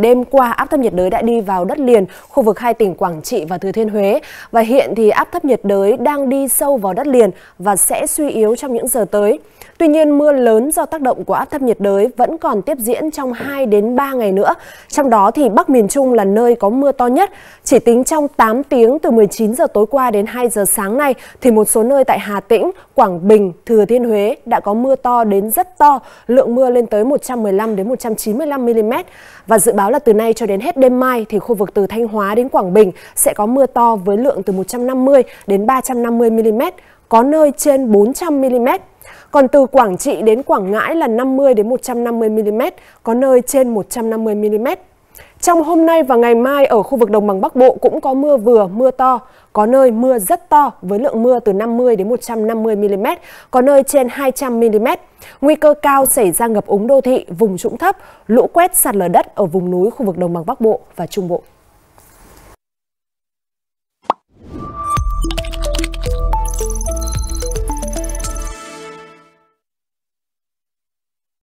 Đêm qua, áp thấp nhiệt đới đã đi vào đất liền, khu vực hai tỉnh Quảng Trị và Thừa Thiên Huế. Và hiện thì áp thấp nhiệt đới đang đi sâu vào đất liền và sẽ suy yếu trong những giờ tới. Tuy nhiên, mưa lớn do tác động của áp thấp nhiệt đới vẫn còn tiếp diễn trong 2 đến 3 ngày nữa. Trong đó thì Bắc miền Trung là nơi có mưa to nhất. Chỉ tính trong 8 tiếng từ 19 giờ tối qua đến 2 giờ sáng nay thì một số nơi tại Hà Tĩnh, Quảng Bình, Thừa Thiên Huế đã có mưa to đến rất to, lượng mưa lên tới 115 đến 195 mm và dự báo báo là từ nay cho đến hết đêm mai thì khu vực từ Thanh Hóa đến Quảng Bình sẽ có mưa to với lượng từ 150 đến 350 mm, có nơi trên 400 mm. Còn từ Quảng Trị đến Quảng Ngãi là 50 đến 150 mm, có nơi trên 150 mm. Trong hôm nay và ngày mai ở khu vực đồng bằng Bắc Bộ cũng có mưa vừa, mưa to, có nơi mưa rất to với lượng mưa từ 50 đến 150 mm, có nơi trên 200 mm. Nguy cơ cao xảy ra ngập úng đô thị, vùng trũng thấp, lũ quét sạt lở đất ở vùng núi khu vực đồng bằng Bắc Bộ và Trung Bộ.